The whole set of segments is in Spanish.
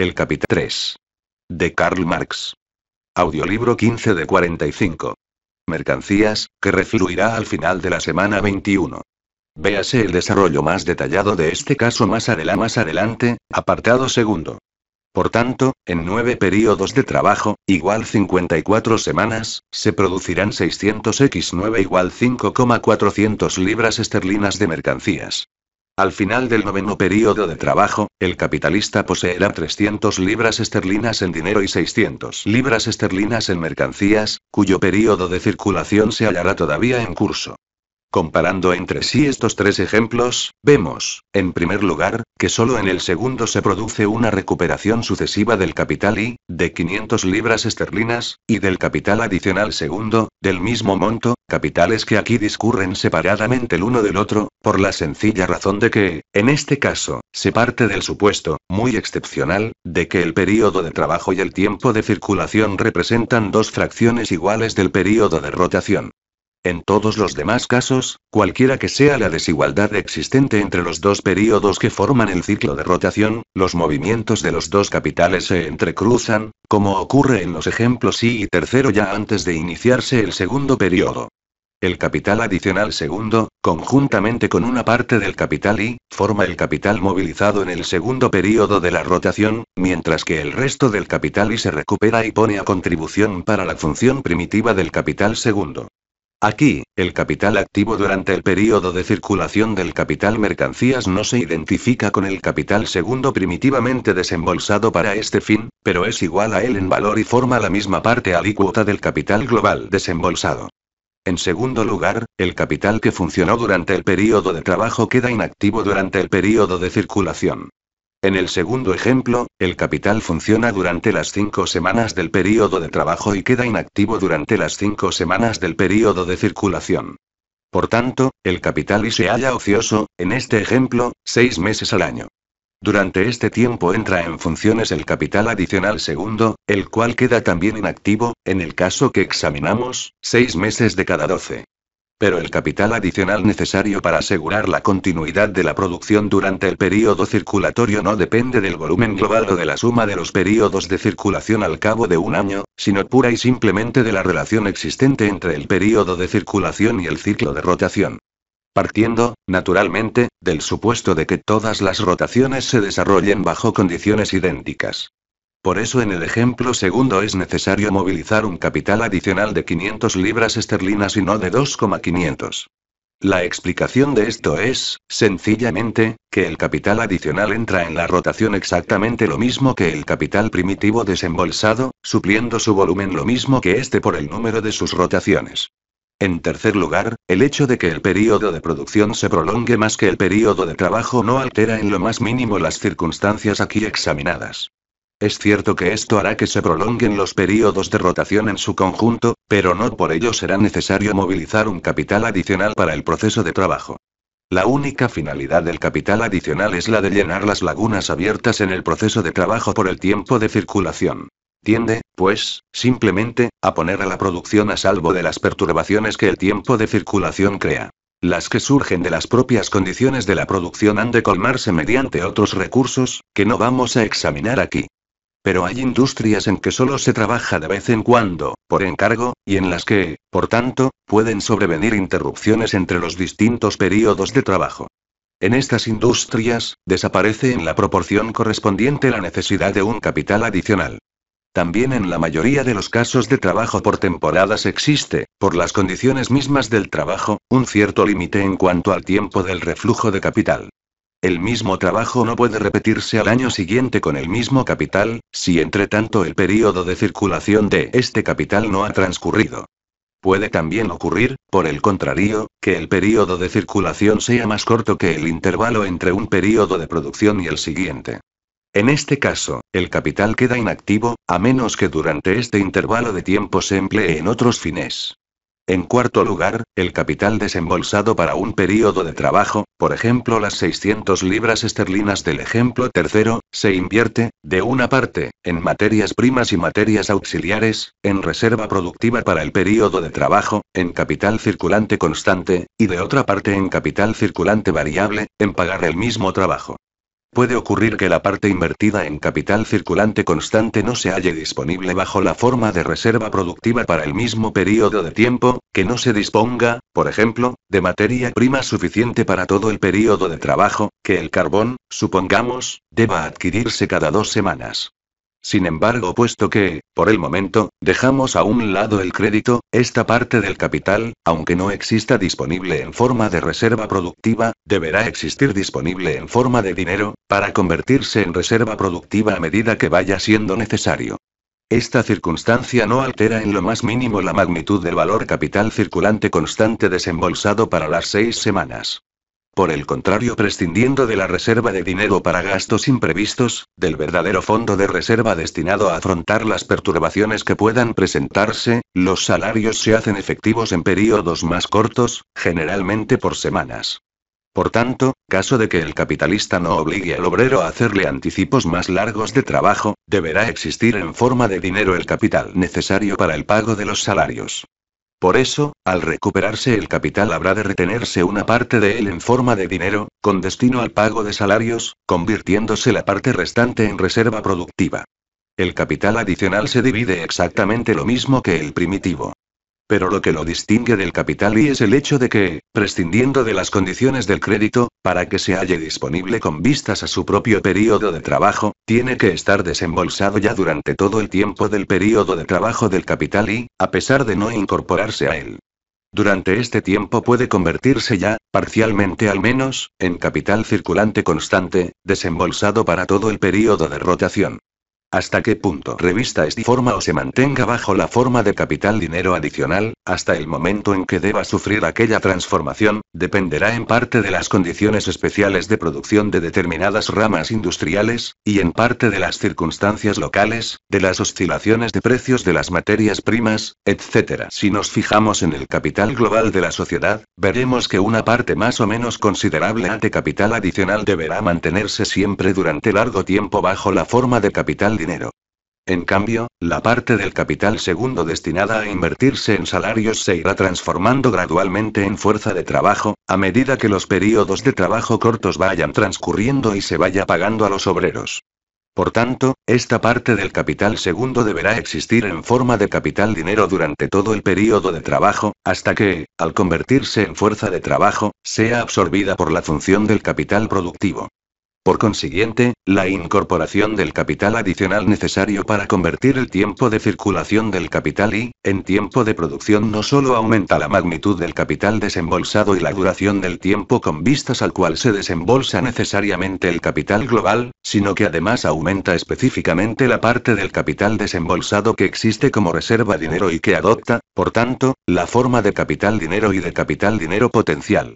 El capítulo 3. De Karl Marx. Audiolibro 15 de 45. Mercancías, que refluirá al final de la semana 21. Véase el desarrollo más detallado de este caso más, adelante más adelante, apartado segundo. Por tanto, en nueve periodos de trabajo, igual 54 semanas, se producirán 600x9 igual 5,400 libras esterlinas de mercancías. Al final del noveno periodo de trabajo, el capitalista poseerá 300 libras esterlinas en dinero y 600 libras esterlinas en mercancías, cuyo periodo de circulación se hallará todavía en curso. Comparando entre sí estos tres ejemplos, vemos, en primer lugar, que solo en el segundo se produce una recuperación sucesiva del capital y, de 500 libras esterlinas, y del capital adicional segundo, del mismo monto, capitales que aquí discurren separadamente el uno del otro, por la sencilla razón de que, en este caso, se parte del supuesto, muy excepcional, de que el período de trabajo y el tiempo de circulación representan dos fracciones iguales del período de rotación. En todos los demás casos, cualquiera que sea la desigualdad existente entre los dos períodos que forman el ciclo de rotación, los movimientos de los dos capitales se entrecruzan, como ocurre en los ejemplos I y III ya antes de iniciarse el segundo período. El capital adicional segundo, conjuntamente con una parte del capital I, forma el capital movilizado en el segundo período de la rotación, mientras que el resto del capital I se recupera y pone a contribución para la función primitiva del capital segundo. Aquí, el capital activo durante el período de circulación del capital mercancías no se identifica con el capital segundo primitivamente desembolsado para este fin, pero es igual a él en valor y forma la misma parte alícuota del capital global desembolsado. En segundo lugar, el capital que funcionó durante el periodo de trabajo queda inactivo durante el periodo de circulación. En el segundo ejemplo, el capital funciona durante las cinco semanas del periodo de trabajo y queda inactivo durante las cinco semanas del periodo de circulación. Por tanto, el capital y se halla ocioso, en este ejemplo, seis meses al año. Durante este tiempo entra en funciones el capital adicional segundo, el cual queda también inactivo, en el caso que examinamos, seis meses de cada doce. Pero el capital adicional necesario para asegurar la continuidad de la producción durante el período circulatorio no depende del volumen global o de la suma de los períodos de circulación al cabo de un año, sino pura y simplemente de la relación existente entre el período de circulación y el ciclo de rotación. Partiendo, naturalmente, del supuesto de que todas las rotaciones se desarrollen bajo condiciones idénticas. Por eso en el ejemplo segundo es necesario movilizar un capital adicional de 500 libras esterlinas y no de 2,500. La explicación de esto es, sencillamente, que el capital adicional entra en la rotación exactamente lo mismo que el capital primitivo desembolsado, supliendo su volumen lo mismo que este por el número de sus rotaciones. En tercer lugar, el hecho de que el período de producción se prolongue más que el período de trabajo no altera en lo más mínimo las circunstancias aquí examinadas. Es cierto que esto hará que se prolonguen los períodos de rotación en su conjunto, pero no por ello será necesario movilizar un capital adicional para el proceso de trabajo. La única finalidad del capital adicional es la de llenar las lagunas abiertas en el proceso de trabajo por el tiempo de circulación. Tiende, pues, simplemente, a poner a la producción a salvo de las perturbaciones que el tiempo de circulación crea. Las que surgen de las propias condiciones de la producción han de colmarse mediante otros recursos, que no vamos a examinar aquí. Pero hay industrias en que solo se trabaja de vez en cuando, por encargo, y en las que, por tanto, pueden sobrevenir interrupciones entre los distintos períodos de trabajo. En estas industrias, desaparece en la proporción correspondiente la necesidad de un capital adicional. También en la mayoría de los casos de trabajo por temporadas existe, por las condiciones mismas del trabajo, un cierto límite en cuanto al tiempo del reflujo de capital. El mismo trabajo no puede repetirse al año siguiente con el mismo capital, si entre tanto el periodo de circulación de este capital no ha transcurrido. Puede también ocurrir, por el contrario, que el periodo de circulación sea más corto que el intervalo entre un periodo de producción y el siguiente. En este caso, el capital queda inactivo, a menos que durante este intervalo de tiempo se emplee en otros fines. En cuarto lugar, el capital desembolsado para un periodo de trabajo, por ejemplo las 600 libras esterlinas del ejemplo tercero, se invierte, de una parte, en materias primas y materias auxiliares, en reserva productiva para el periodo de trabajo, en capital circulante constante, y de otra parte en capital circulante variable, en pagar el mismo trabajo. Puede ocurrir que la parte invertida en capital circulante constante no se halle disponible bajo la forma de reserva productiva para el mismo periodo de tiempo, que no se disponga, por ejemplo, de materia prima suficiente para todo el periodo de trabajo, que el carbón, supongamos, deba adquirirse cada dos semanas. Sin embargo, puesto que, por el momento, dejamos a un lado el crédito, esta parte del capital, aunque no exista disponible en forma de reserva productiva, deberá existir disponible en forma de dinero, para convertirse en reserva productiva a medida que vaya siendo necesario. Esta circunstancia no altera en lo más mínimo la magnitud del valor capital circulante constante desembolsado para las seis semanas. Por el contrario, prescindiendo de la reserva de dinero para gastos imprevistos, del verdadero fondo de reserva destinado a afrontar las perturbaciones que puedan presentarse, los salarios se hacen efectivos en períodos más cortos, generalmente por semanas. Por tanto, caso de que el capitalista no obligue al obrero a hacerle anticipos más largos de trabajo, deberá existir en forma de dinero el capital necesario para el pago de los salarios. Por eso, al recuperarse el capital habrá de retenerse una parte de él en forma de dinero, con destino al pago de salarios, convirtiéndose la parte restante en reserva productiva. El capital adicional se divide exactamente lo mismo que el primitivo. Pero lo que lo distingue del capital y es el hecho de que, prescindiendo de las condiciones del crédito, para que se halle disponible con vistas a su propio periodo de trabajo, tiene que estar desembolsado ya durante todo el tiempo del periodo de trabajo del capital y, a pesar de no incorporarse a él. Durante este tiempo puede convertirse ya, parcialmente al menos, en capital circulante constante, desembolsado para todo el periodo de rotación hasta qué punto revista forma o se mantenga bajo la forma de capital dinero adicional, hasta el momento en que deba sufrir aquella transformación, dependerá en parte de las condiciones especiales de producción de determinadas ramas industriales, y en parte de las circunstancias locales, de las oscilaciones de precios de las materias primas, etc. Si nos fijamos en el capital global de la sociedad, veremos que una parte más o menos considerable de capital adicional deberá mantenerse siempre durante largo tiempo bajo la forma de capital dinero. En cambio, la parte del capital segundo destinada a invertirse en salarios se irá transformando gradualmente en fuerza de trabajo, a medida que los periodos de trabajo cortos vayan transcurriendo y se vaya pagando a los obreros. Por tanto, esta parte del capital segundo deberá existir en forma de capital dinero durante todo el periodo de trabajo, hasta que, al convertirse en fuerza de trabajo, sea absorbida por la función del capital productivo. Por consiguiente, la incorporación del capital adicional necesario para convertir el tiempo de circulación del capital y, en tiempo de producción no solo aumenta la magnitud del capital desembolsado y la duración del tiempo con vistas al cual se desembolsa necesariamente el capital global, sino que además aumenta específicamente la parte del capital desembolsado que existe como reserva dinero y que adopta, por tanto, la forma de capital dinero y de capital dinero potencial.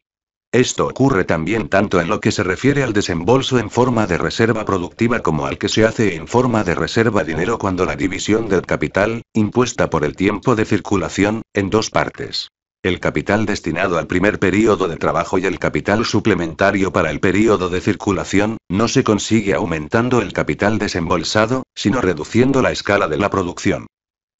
Esto ocurre también tanto en lo que se refiere al desembolso en forma de reserva productiva como al que se hace en forma de reserva dinero cuando la división del capital, impuesta por el tiempo de circulación, en dos partes. El capital destinado al primer período de trabajo y el capital suplementario para el período de circulación, no se consigue aumentando el capital desembolsado, sino reduciendo la escala de la producción.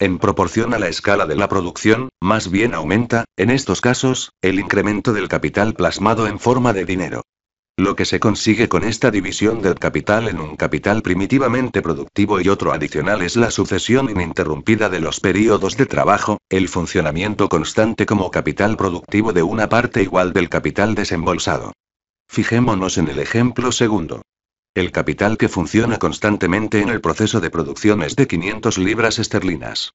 En proporción a la escala de la producción, más bien aumenta, en estos casos, el incremento del capital plasmado en forma de dinero. Lo que se consigue con esta división del capital en un capital primitivamente productivo y otro adicional es la sucesión ininterrumpida de los períodos de trabajo, el funcionamiento constante como capital productivo de una parte igual del capital desembolsado. Fijémonos en el ejemplo segundo. El capital que funciona constantemente en el proceso de producción es de 500 libras esterlinas.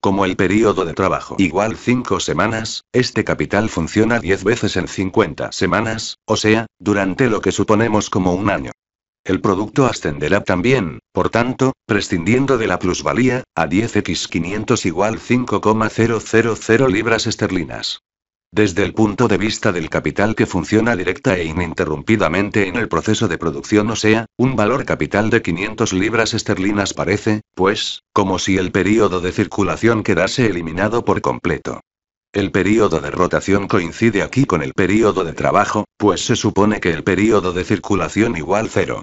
Como el periodo de trabajo igual 5 semanas, este capital funciona 10 veces en 50 semanas, o sea, durante lo que suponemos como un año. El producto ascenderá también, por tanto, prescindiendo de la plusvalía, a 10x500 igual 5,000 libras esterlinas. Desde el punto de vista del capital que funciona directa e ininterrumpidamente en el proceso de producción, o sea, un valor capital de 500 libras esterlinas parece, pues, como si el período de circulación quedase eliminado por completo. El período de rotación coincide aquí con el período de trabajo, pues se supone que el período de circulación igual cero.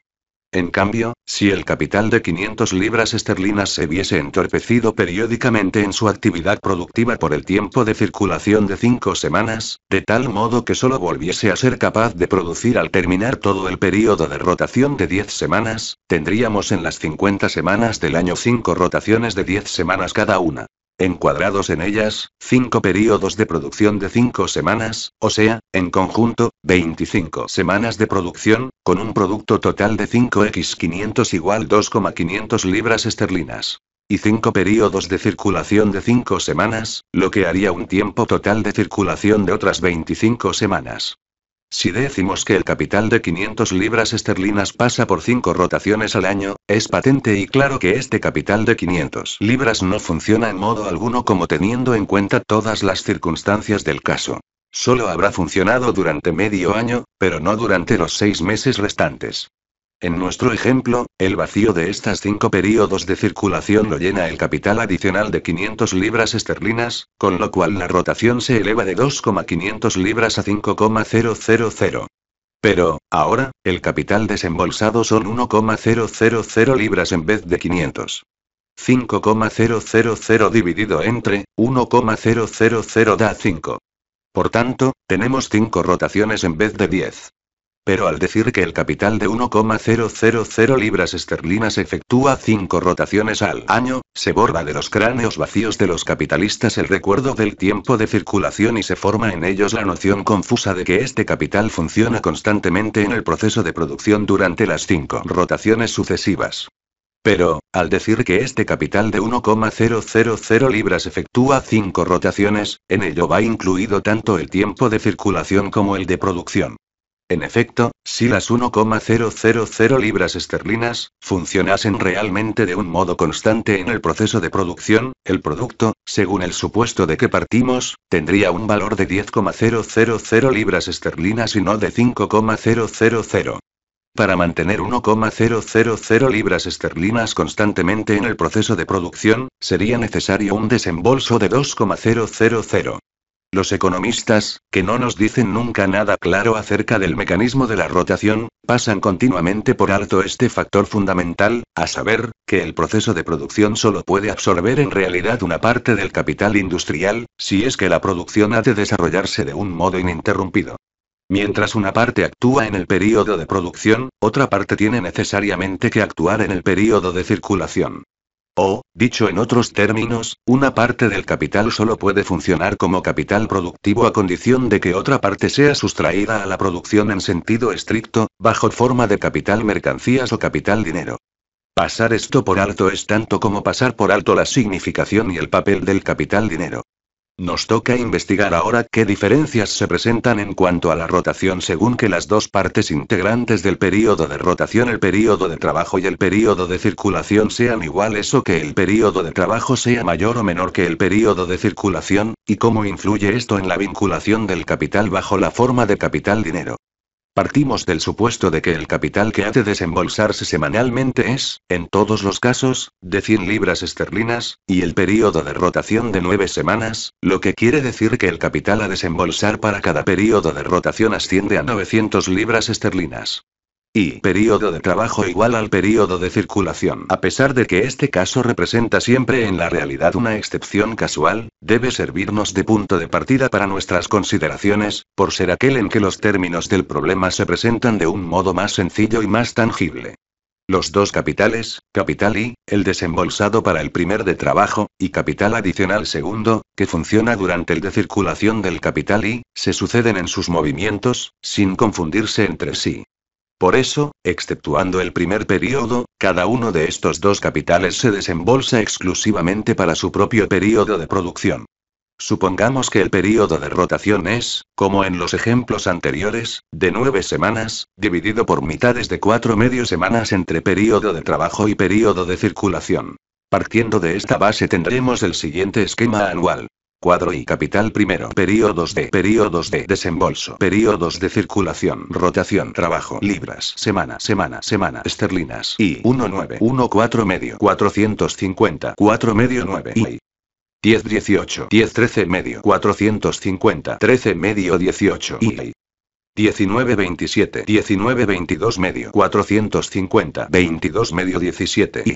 En cambio, si el capital de 500 libras esterlinas se viese entorpecido periódicamente en su actividad productiva por el tiempo de circulación de cinco semanas, de tal modo que solo volviese a ser capaz de producir al terminar todo el periodo de rotación de 10 semanas, tendríamos en las 50 semanas del año 5 rotaciones de 10 semanas cada una encuadrados en ellas, cinco periodos de producción de cinco semanas, o sea, en conjunto, 25 semanas de producción, con un producto total de 5x500 igual 2,500 libras esterlinas. Y cinco periodos de circulación de cinco semanas, lo que haría un tiempo total de circulación de otras 25 semanas. Si decimos que el capital de 500 libras esterlinas pasa por 5 rotaciones al año, es patente y claro que este capital de 500 libras no funciona en modo alguno como teniendo en cuenta todas las circunstancias del caso. Solo habrá funcionado durante medio año, pero no durante los seis meses restantes. En nuestro ejemplo, el vacío de estas cinco periodos de circulación lo llena el capital adicional de 500 libras esterlinas, con lo cual la rotación se eleva de 2,500 libras a 5,000. Pero, ahora, el capital desembolsado son 1,000 libras en vez de 500. 5,000 dividido entre 1,000 da 5. Por tanto, tenemos 5 rotaciones en vez de 10 pero al decir que el capital de 1,000 libras esterlinas efectúa 5 rotaciones al año, se borra de los cráneos vacíos de los capitalistas el recuerdo del tiempo de circulación y se forma en ellos la noción confusa de que este capital funciona constantemente en el proceso de producción durante las cinco rotaciones sucesivas. Pero, al decir que este capital de 1,000 libras efectúa cinco rotaciones, en ello va incluido tanto el tiempo de circulación como el de producción. En efecto, si las 1,000 libras esterlinas funcionasen realmente de un modo constante en el proceso de producción, el producto, según el supuesto de que partimos, tendría un valor de 10,000 libras esterlinas y no de 5,000. Para mantener 1,000 libras esterlinas constantemente en el proceso de producción, sería necesario un desembolso de 2,000. Los economistas, que no nos dicen nunca nada claro acerca del mecanismo de la rotación, pasan continuamente por alto este factor fundamental, a saber, que el proceso de producción solo puede absorber en realidad una parte del capital industrial, si es que la producción ha de desarrollarse de un modo ininterrumpido. Mientras una parte actúa en el período de producción, otra parte tiene necesariamente que actuar en el período de circulación. O, dicho en otros términos, una parte del capital solo puede funcionar como capital productivo a condición de que otra parte sea sustraída a la producción en sentido estricto, bajo forma de capital mercancías o capital dinero. Pasar esto por alto es tanto como pasar por alto la significación y el papel del capital dinero. Nos toca investigar ahora qué diferencias se presentan en cuanto a la rotación según que las dos partes integrantes del período de rotación, el período de trabajo y el período de circulación sean iguales o que el período de trabajo sea mayor o menor que el período de circulación, y cómo influye esto en la vinculación del capital bajo la forma de capital dinero. Partimos del supuesto de que el capital que ha de desembolsarse semanalmente es, en todos los casos, de 100 libras esterlinas, y el período de rotación de 9 semanas, lo que quiere decir que el capital a desembolsar para cada período de rotación asciende a 900 libras esterlinas y periodo de trabajo igual al periodo de circulación. A pesar de que este caso representa siempre en la realidad una excepción casual, debe servirnos de punto de partida para nuestras consideraciones, por ser aquel en que los términos del problema se presentan de un modo más sencillo y más tangible. Los dos capitales, capital I, el desembolsado para el primer de trabajo, y capital adicional segundo, que funciona durante el de circulación del capital I, se suceden en sus movimientos, sin confundirse entre sí. Por eso, exceptuando el primer periodo, cada uno de estos dos capitales se desembolsa exclusivamente para su propio periodo de producción. Supongamos que el periodo de rotación es, como en los ejemplos anteriores, de nueve semanas, dividido por mitades de cuatro medio semanas entre periodo de trabajo y periodo de circulación. Partiendo de esta base tendremos el siguiente esquema anual. Cuadro y capital primero. periodos de. periodos de desembolso. periodos de circulación. Rotación. Trabajo. Libras. Semana. Semana. Semana. Esterlinas. Y 1914 medio. 450. 4 medio 9. Y 10 18. 10 13 medio. 450. 13 medio 18. Y 19 22 medio 450 22 medio 17 y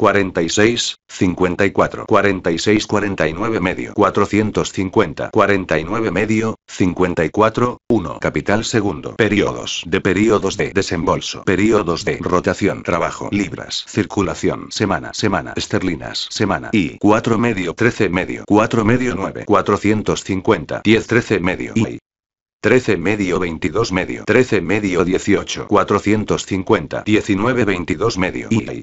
46, 54, 46, 49 medio, 450, 49 medio, 54, 1, capital segundo, periodos de periodos de desembolso, periodos de rotación, trabajo, libras, circulación, semana, semana, esterlinas, semana, y 4 medio, 13 medio, 4 medio, 9, 450, 10, 13 medio, y 13 medio 22 medio 13 medio 18 450 19 22 medio y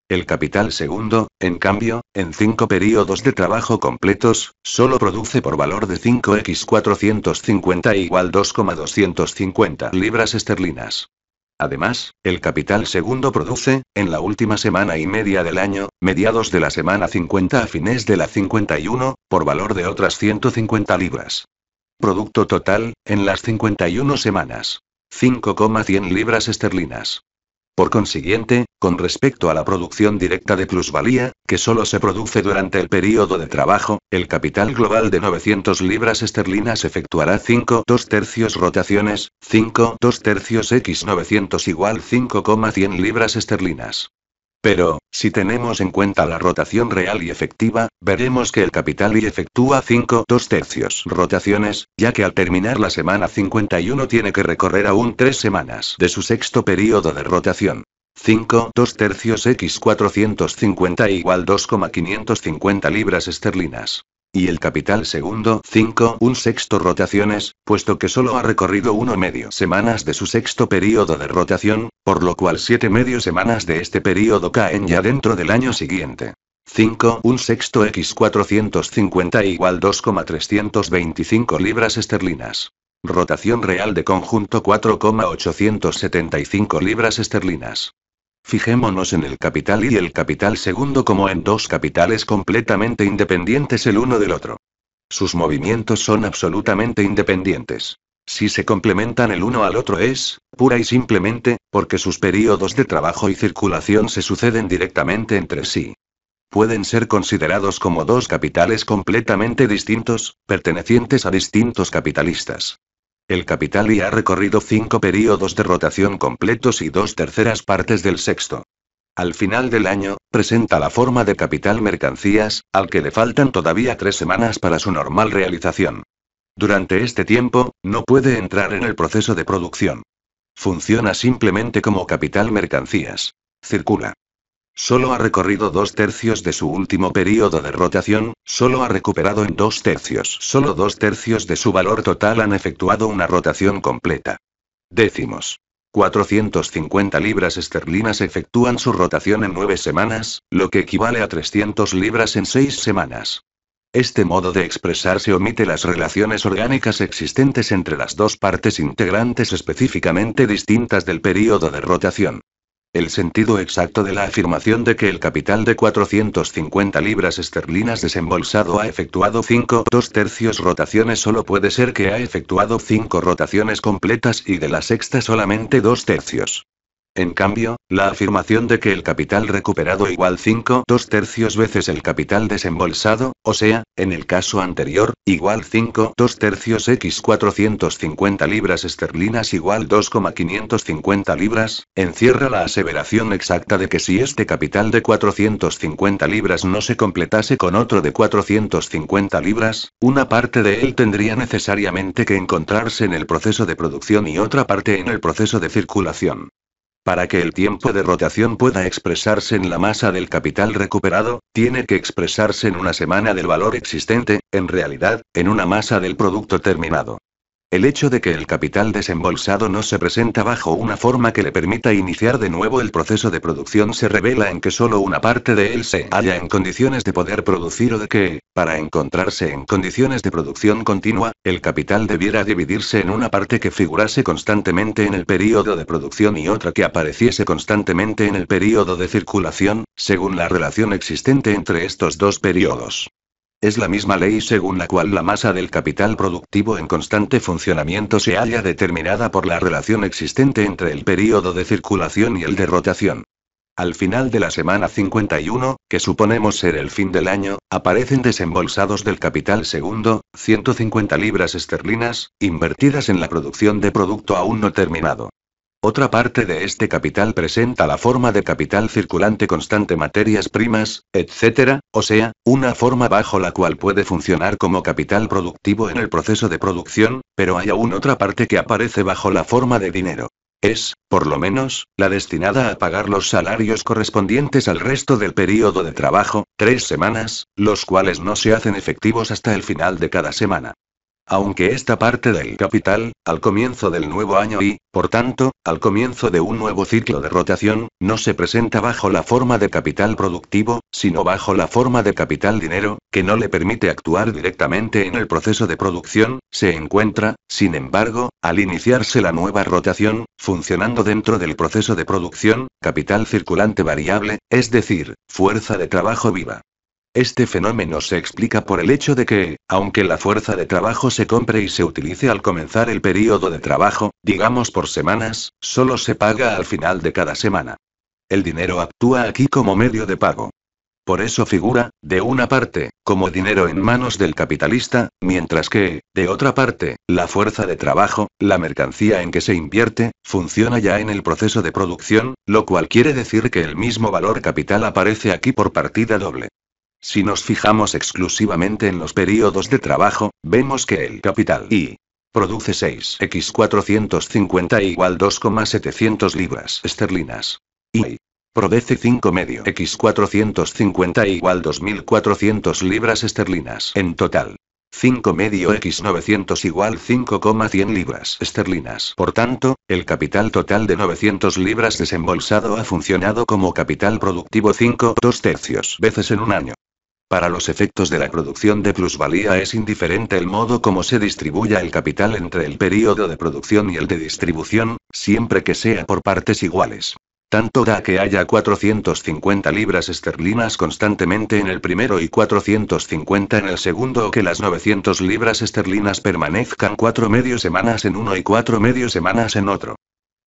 El capital segundo, en cambio, en cinco períodos de trabajo completos, solo produce por valor de 5x450 igual 2,250 libras esterlinas. Además, el capital segundo produce, en la última semana y media del año, mediados de la semana 50 a fines de la 51, por valor de otras 150 libras. Producto total, en las 51 semanas. 5,100 libras esterlinas. Por consiguiente, con respecto a la producción directa de plusvalía, que solo se produce durante el periodo de trabajo, el capital global de 900 libras esterlinas efectuará 5 2 tercios rotaciones, 5 2 tercios x 900 igual 5,100 libras esterlinas. Pero, si tenemos en cuenta la rotación real y efectiva, veremos que el capital y efectúa 5 2 tercios rotaciones, ya que al terminar la semana 51 tiene que recorrer aún 3 semanas de su sexto periodo de rotación. 5 2 tercios x 450 igual 2,550 libras esterlinas. Y el capital segundo 5 un sexto rotaciones, puesto que solo ha recorrido uno medio semanas de su sexto periodo de rotación, por lo cual siete medio semanas de este periodo caen ya dentro del año siguiente. 5. Un sexto x 450 igual 2,325 libras esterlinas. Rotación real de conjunto 4,875 libras esterlinas. Fijémonos en el capital y el capital segundo como en dos capitales completamente independientes el uno del otro. Sus movimientos son absolutamente independientes. Si se complementan el uno al otro es, pura y simplemente, porque sus períodos de trabajo y circulación se suceden directamente entre sí. Pueden ser considerados como dos capitales completamente distintos, pertenecientes a distintos capitalistas. El capital y ha recorrido cinco períodos de rotación completos y dos terceras partes del sexto. Al final del año, presenta la forma de capital mercancías, al que le faltan todavía tres semanas para su normal realización. Durante este tiempo, no puede entrar en el proceso de producción. Funciona simplemente como capital mercancías. Circula. Solo ha recorrido dos tercios de su último periodo de rotación, solo ha recuperado en dos tercios. Solo dos tercios de su valor total han efectuado una rotación completa. Décimos. 450 libras esterlinas efectúan su rotación en nueve semanas, lo que equivale a 300 libras en seis semanas. Este modo de expresarse omite las relaciones orgánicas existentes entre las dos partes integrantes específicamente distintas del período de rotación. El sentido exacto de la afirmación de que el capital de 450 libras esterlinas desembolsado ha efectuado 5 2 tercios rotaciones solo puede ser que ha efectuado 5 rotaciones completas y de la sexta solamente dos tercios. En cambio, la afirmación de que el capital recuperado igual 5 dos tercios veces el capital desembolsado, o sea, en el caso anterior, igual 5 dos tercios x 450 libras esterlinas igual 2,550 libras, encierra la aseveración exacta de que si este capital de 450 libras no se completase con otro de 450 libras, una parte de él tendría necesariamente que encontrarse en el proceso de producción y otra parte en el proceso de circulación. Para que el tiempo de rotación pueda expresarse en la masa del capital recuperado, tiene que expresarse en una semana del valor existente, en realidad, en una masa del producto terminado. El hecho de que el capital desembolsado no se presenta bajo una forma que le permita iniciar de nuevo el proceso de producción se revela en que solo una parte de él se halla en condiciones de poder producir o de que, para encontrarse en condiciones de producción continua, el capital debiera dividirse en una parte que figurase constantemente en el período de producción y otra que apareciese constantemente en el período de circulación, según la relación existente entre estos dos períodos. Es la misma ley según la cual la masa del capital productivo en constante funcionamiento se halla determinada por la relación existente entre el período de circulación y el de rotación. Al final de la semana 51, que suponemos ser el fin del año, aparecen desembolsados del capital segundo, 150 libras esterlinas, invertidas en la producción de producto aún no terminado. Otra parte de este capital presenta la forma de capital circulante constante materias primas, etc., o sea, una forma bajo la cual puede funcionar como capital productivo en el proceso de producción, pero hay aún otra parte que aparece bajo la forma de dinero. Es, por lo menos, la destinada a pagar los salarios correspondientes al resto del período de trabajo, tres semanas, los cuales no se hacen efectivos hasta el final de cada semana. Aunque esta parte del capital, al comienzo del nuevo año y, por tanto, al comienzo de un nuevo ciclo de rotación, no se presenta bajo la forma de capital productivo, sino bajo la forma de capital dinero, que no le permite actuar directamente en el proceso de producción, se encuentra, sin embargo, al iniciarse la nueva rotación, funcionando dentro del proceso de producción, capital circulante variable, es decir, fuerza de trabajo viva. Este fenómeno se explica por el hecho de que, aunque la fuerza de trabajo se compre y se utilice al comenzar el periodo de trabajo, digamos por semanas, solo se paga al final de cada semana. El dinero actúa aquí como medio de pago. Por eso figura, de una parte, como dinero en manos del capitalista, mientras que, de otra parte, la fuerza de trabajo, la mercancía en que se invierte, funciona ya en el proceso de producción, lo cual quiere decir que el mismo valor capital aparece aquí por partida doble. Si nos fijamos exclusivamente en los periodos de trabajo, vemos que el capital I produce 6x450 igual 2,700 libras esterlinas. Y produce 5 medio x450 igual 2400 libras esterlinas en total. 5 medio x 900 igual 5,100 libras esterlinas. Por tanto, el capital total de 900 libras desembolsado ha funcionado como capital productivo 5 2 tercios veces en un año. Para los efectos de la producción de plusvalía es indiferente el modo como se distribuya el capital entre el periodo de producción y el de distribución, siempre que sea por partes iguales. Tanto da que haya 450 libras esterlinas constantemente en el primero y 450 en el segundo o que las 900 libras esterlinas permanezcan cuatro medio semanas en uno y cuatro medio semanas en otro.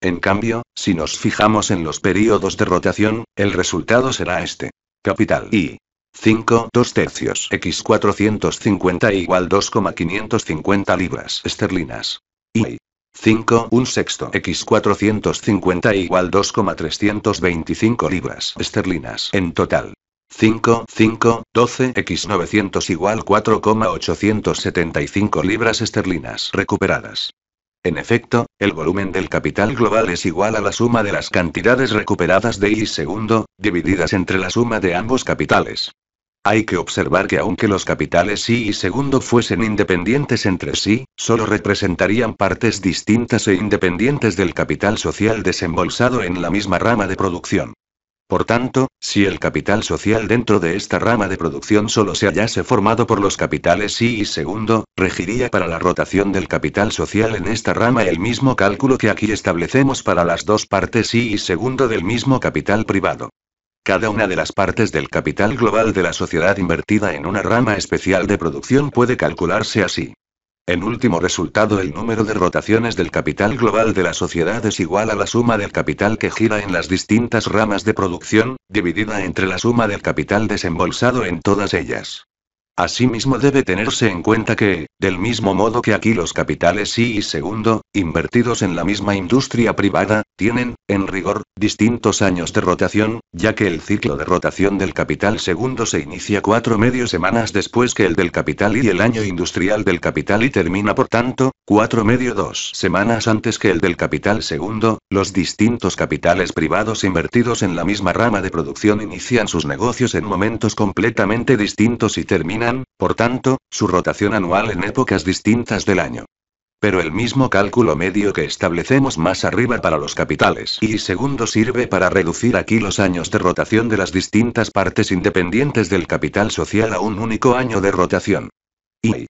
En cambio, si nos fijamos en los periodos de rotación, el resultado será este. Capital I 5 2 tercios x 450 igual 2,550 libras esterlinas. Y 5 1 sexto x 450 igual 2,325 libras esterlinas en total. 5 5 12 x 900 igual 4,875 libras esterlinas recuperadas. En efecto, el volumen del capital global es igual a la suma de las cantidades recuperadas de I segundo, divididas entre la suma de ambos capitales. Hay que observar que aunque los capitales I y II fuesen independientes entre sí, solo representarían partes distintas e independientes del capital social desembolsado en la misma rama de producción. Por tanto, si el capital social dentro de esta rama de producción solo se hallase formado por los capitales I y segundo, regiría para la rotación del capital social en esta rama el mismo cálculo que aquí establecemos para las dos partes I y II del mismo capital privado. Cada una de las partes del capital global de la sociedad invertida en una rama especial de producción puede calcularse así. En último resultado, el número de rotaciones del capital global de la sociedad es igual a la suma del capital que gira en las distintas ramas de producción, dividida entre la suma del capital desembolsado en todas ellas. Asimismo debe tenerse en cuenta que, del mismo modo que aquí los capitales I y II, invertidos en la misma industria privada, tienen, en rigor, distintos años de rotación, ya que el ciclo de rotación del capital segundo se inicia cuatro medio semanas después que el del capital I y el año industrial del capital I termina por tanto, cuatro medio dos semanas antes que el del capital segundo, los distintos capitales privados invertidos en la misma rama de producción inician sus negocios en momentos completamente distintos y terminan por tanto, su rotación anual en épocas distintas del año. Pero el mismo cálculo medio que establecemos más arriba para los capitales y segundo sirve para reducir aquí los años de rotación de las distintas partes independientes del capital social a un único año de rotación. Y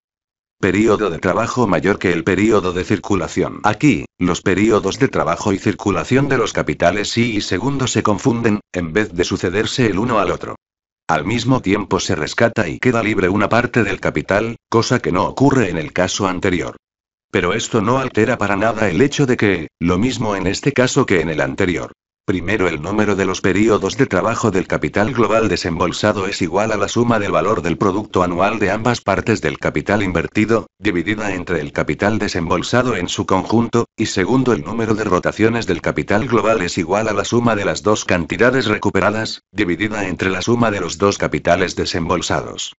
periodo de trabajo mayor que el periodo de circulación. Aquí, los periodos de trabajo y circulación de los capitales y segundo se confunden, en vez de sucederse el uno al otro. Al mismo tiempo se rescata y queda libre una parte del capital, cosa que no ocurre en el caso anterior. Pero esto no altera para nada el hecho de que, lo mismo en este caso que en el anterior, Primero el número de los períodos de trabajo del capital global desembolsado es igual a la suma del valor del producto anual de ambas partes del capital invertido, dividida entre el capital desembolsado en su conjunto, y segundo el número de rotaciones del capital global es igual a la suma de las dos cantidades recuperadas, dividida entre la suma de los dos capitales desembolsados.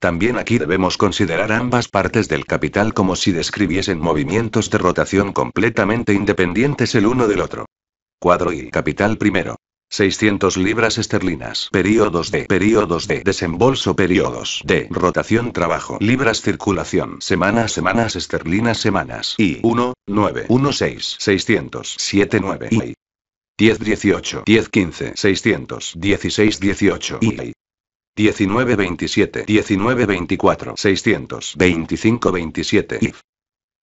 También aquí debemos considerar ambas partes del capital como si describiesen movimientos de rotación completamente independientes el uno del otro. Cuadro y capital primero. 600 libras esterlinas. Períodos de. Períodos de. Desembolso. Períodos de. Rotación. Trabajo. Libras. Circulación. Semanas. Semanas. Esterlinas. Semanas. Y. 1. 9. 1. 6. 600. 7. 9. Y. 10. 18. 10. 15. 600. 16. 18. Y. 19. 27. 19. 24. 600. 25. 27. Y.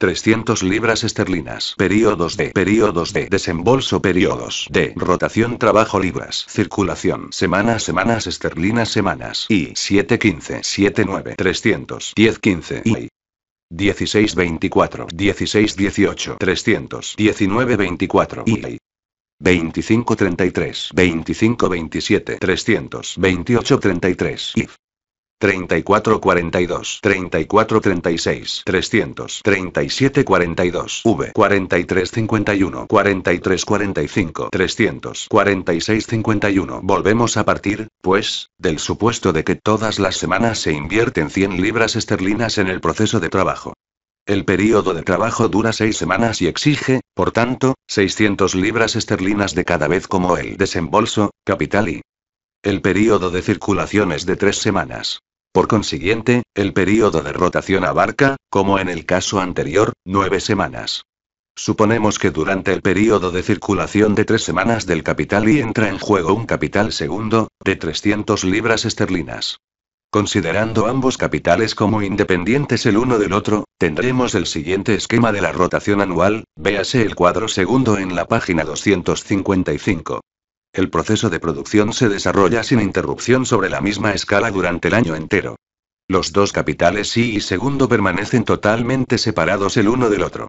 300 libras esterlinas. Periodos de. Periodos de. Desembolso. Periodos de. Rotación. Trabajo. Libras. Circulación. Semanas. Semanas esterlinas. Semanas. Y. 715. 79. 300. 10 15. Y. 16 24. 16 18. 300. 19 24. Y. 25 33. 25 27. 300. 28 33. Y. 3442 3436 37 42 V 4351 4345 51 Volvemos a partir, pues, del supuesto de que todas las semanas se invierten 100 libras esterlinas en el proceso de trabajo. El periodo de trabajo dura 6 semanas y exige, por tanto, 600 libras esterlinas de cada vez como el desembolso, capital y... El periodo de circulación es de 3 semanas. Por consiguiente, el período de rotación abarca, como en el caso anterior, nueve semanas. Suponemos que durante el período de circulación de tres semanas del capital y entra en juego un capital segundo, de 300 libras esterlinas. Considerando ambos capitales como independientes el uno del otro, tendremos el siguiente esquema de la rotación anual, véase el cuadro segundo en la página 255. El proceso de producción se desarrolla sin interrupción sobre la misma escala durante el año entero. Los dos capitales I y segundo permanecen totalmente separados el uno del otro.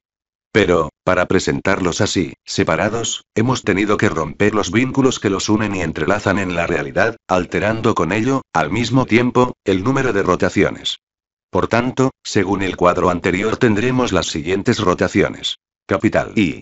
Pero, para presentarlos así, separados, hemos tenido que romper los vínculos que los unen y entrelazan en la realidad, alterando con ello, al mismo tiempo, el número de rotaciones. Por tanto, según el cuadro anterior tendremos las siguientes rotaciones. Capital I,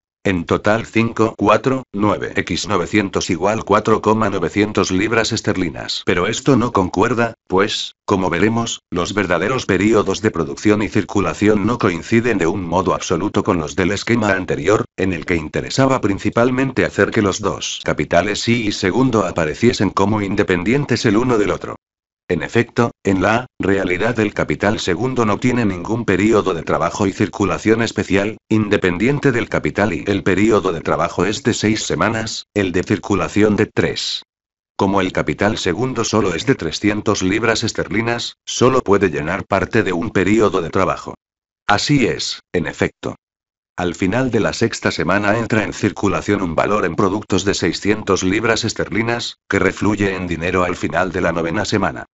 En total 5, 4, 9 x 900 igual 4,900 libras esterlinas. Pero esto no concuerda, pues, como veremos, los verdaderos periodos de producción y circulación no coinciden de un modo absoluto con los del esquema anterior, en el que interesaba principalmente hacer que los dos capitales I y segundo apareciesen como independientes el uno del otro. En efecto, en la realidad el capital segundo no tiene ningún periodo de trabajo y circulación especial, independiente del capital y el periodo de trabajo es de seis semanas, el de circulación de tres. Como el capital segundo solo es de 300 libras esterlinas, solo puede llenar parte de un periodo de trabajo. Así es, en efecto. Al final de la sexta semana entra en circulación un valor en productos de 600 libras esterlinas, que refluye en dinero al final de la novena semana.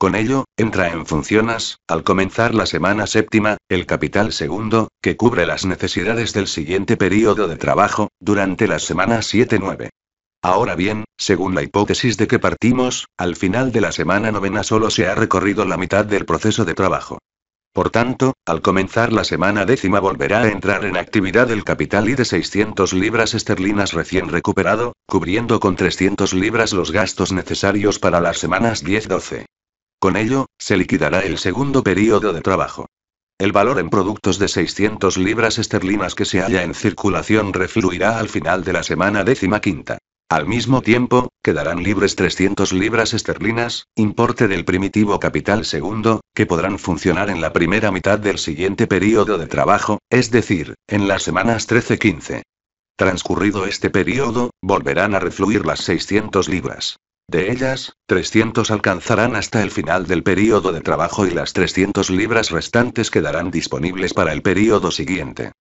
Con ello, entra en funciones, al comenzar la semana séptima, el capital segundo, que cubre las necesidades del siguiente periodo de trabajo, durante la semana 7-9. Ahora bien, según la hipótesis de que partimos, al final de la semana novena solo se ha recorrido la mitad del proceso de trabajo. Por tanto, al comenzar la semana décima volverá a entrar en actividad el capital y de 600 libras esterlinas recién recuperado, cubriendo con 300 libras los gastos necesarios para las semanas 10-12. Con ello, se liquidará el segundo periodo de trabajo. El valor en productos de 600 libras esterlinas que se halla en circulación refluirá al final de la semana décima quinta. Al mismo tiempo, quedarán libres 300 libras esterlinas, importe del primitivo capital segundo, que podrán funcionar en la primera mitad del siguiente periodo de trabajo, es decir, en las semanas 13-15. Transcurrido este periodo, volverán a refluir las 600 libras. De ellas, 300 alcanzarán hasta el final del periodo de trabajo y las 300 libras restantes quedarán disponibles para el periodo siguiente.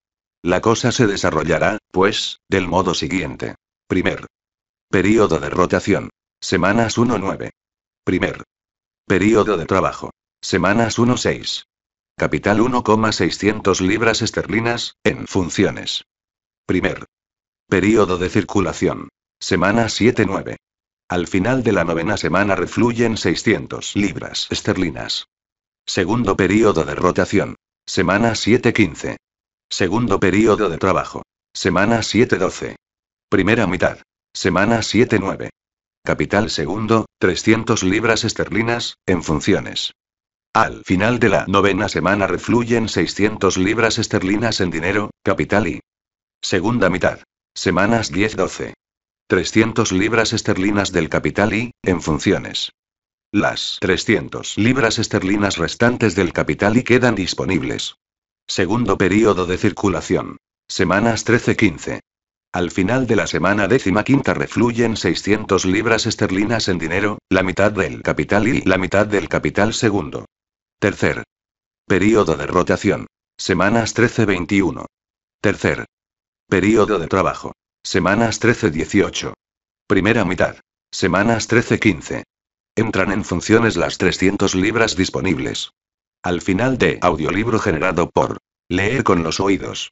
La cosa se desarrollará, pues, del modo siguiente. Primer. periodo de rotación. Semanas 1-9. Primer. periodo de trabajo. Semanas 1-6. Capital 1,600 libras esterlinas, en funciones. Primer. periodo de circulación. Semanas 7-9. Al final de la novena semana refluyen 600 libras esterlinas. Segundo periodo de rotación. Semana 715. Segundo periodo de trabajo. Semana 712. Primera mitad. Semana 7 Capital segundo, 300 libras esterlinas, en funciones. Al final de la novena semana refluyen 600 libras esterlinas en dinero, capital y. Segunda mitad. Semanas 1012. 12 300 libras esterlinas del capital y, en funciones. Las 300 libras esterlinas restantes del capital y quedan disponibles. Segundo periodo de circulación. Semanas 13-15. Al final de la semana décima quinta refluyen 600 libras esterlinas en dinero, la mitad del capital y la mitad del capital segundo. Tercer. Periodo de rotación. Semanas 13-21. Tercer. Periodo de trabajo. Semanas 13-18. Primera mitad. Semanas 13-15. Entran en funciones las 300 libras disponibles. Al final de audiolibro generado por Leer con los oídos.